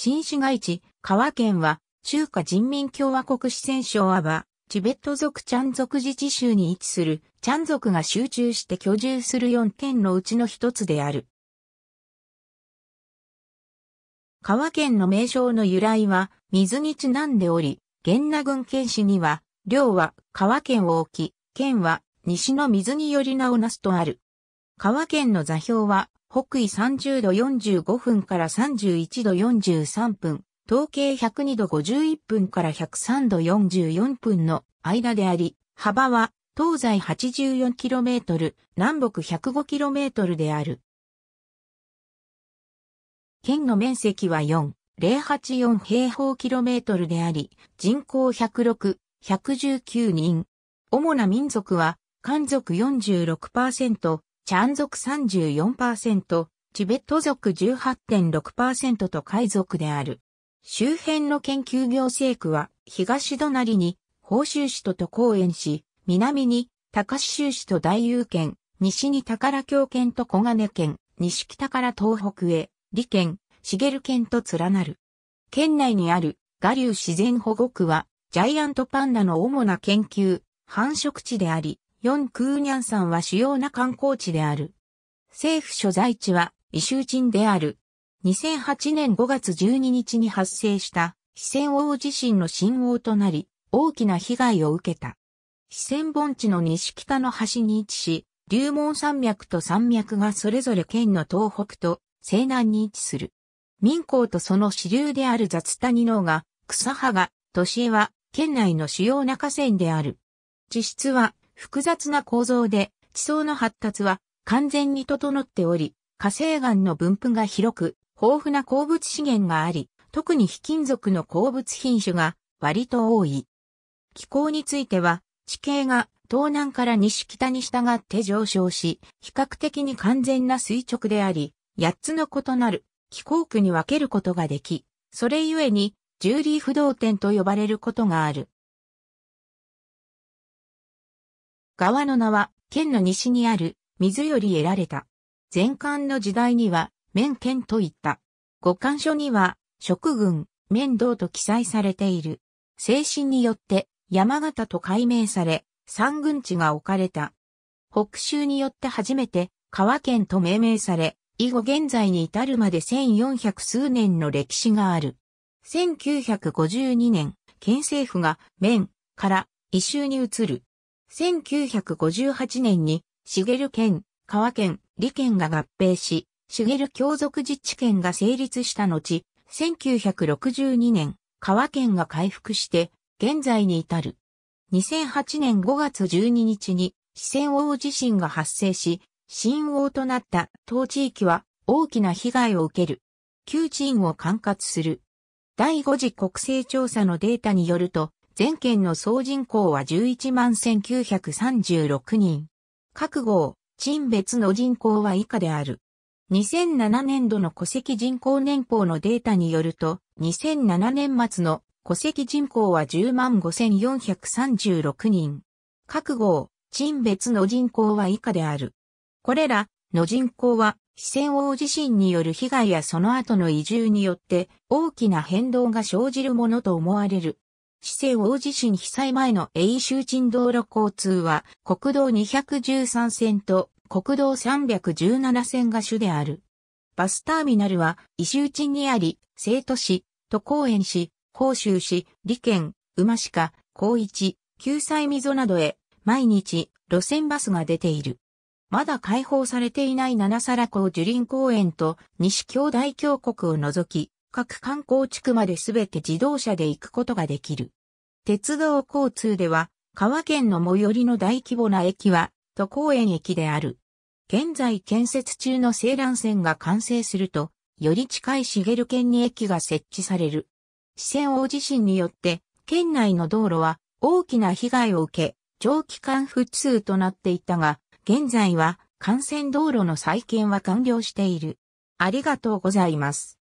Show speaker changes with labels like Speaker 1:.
Speaker 1: 新市街地、川県は、中華人民共和国四川省阿波、チベット族チャン族自治州に位置する、チャン族が集中して居住する4県のうちの一つである。川県の名称の由来は、水にちなんでおり、源那郡県市には、領は川県を置き、県は西の水により名をなすとある。川県の座標は北緯30度45分から31度43分、統計102度51分から103度44分の間であり、幅は東西 84km、南北 105km である。県の面積は4084平方キロメートルであり、人口106、119人。主な民族は、漢族46%、チャン族34%、チベット族18.6%と海族である。周辺の研究行政区は、東隣に、宝州市と都公園市、南に、高州市と大友県、西に宝京県と小金県、西北から東北へ、利県、茂県と連なる。県内にある、我流自然保護区は、ジャイアントパンダの主な研究、繁殖地であり、ヨンクーニャン山は主要な観光地である。政府所在地は、イシューチンである。2008年5月12日に発生した、四川大地震の震央となり、大きな被害を受けた。四川盆地の西北の端に位置し、龍門山脈と山脈がそれぞれ県の東北と西南に位置する。民港とその支流である雑谷うが、草葉が、都市は、県内の主要な河川である。地質は、複雑な構造で、地層の発達は完全に整っており、火成岩の分布が広く、豊富な鉱物資源があり、特に非金属の鉱物品種が割と多い。気候については、地形が東南から西北に従って上昇し、比較的に完全な垂直であり、8つの異なる気候区に分けることができ、それゆえに、ジューリー不動点と呼ばれることがある。川の名は、県の西にある、水より得られた。前漢の時代には、面県と言った。五漢書には、職軍、面道と記載されている。精神によって、山形と改名され、三軍地が置かれた。北州によって初めて、川県と命名され、以後現在に至るまで1400数年の歴史がある。1952年、県政府が、面から、異州に移る。1958年に、茂県、川県、利県が合併し、茂教族自治県が成立した後、1962年、川県が回復して、現在に至る。2008年5月12日に、四川大地震が発生し、新王となった当地域は大きな被害を受ける。旧地院を管轄する。第5次国勢調査のデータによると、全県の総人口は11万1936人。各号、陳別の人口は以下である。2007年度の戸籍人口年報のデータによると、2007年末の戸籍人口は10万5436人。各号、陳別の人口は以下である。これらの人口は、四川大地震による被害やその後の移住によって大きな変動が生じるものと思われる。四川大地震被災前の永州鎮道路交通は国道213線と国道317線が主である。バスターミナルは伊州鎮にあり、生徒市、都公園市、甲州市、利県、馬鹿、高一、救済溝などへ毎日路線バスが出ている。まだ開放されていない七皿港樹林公園と西京大峡谷を除き、各観光地区まで全て自動車で行くことができる。鉄道交通では、川県の最寄りの大規模な駅は、都公園駅である。現在建設中の西蘭線が完成すると、より近い茂県に駅が設置される。四川大地震によって、県内の道路は大きな被害を受け、長期間不通となっていたが、現在は幹線道路の再建は完了している。ありがとうございます。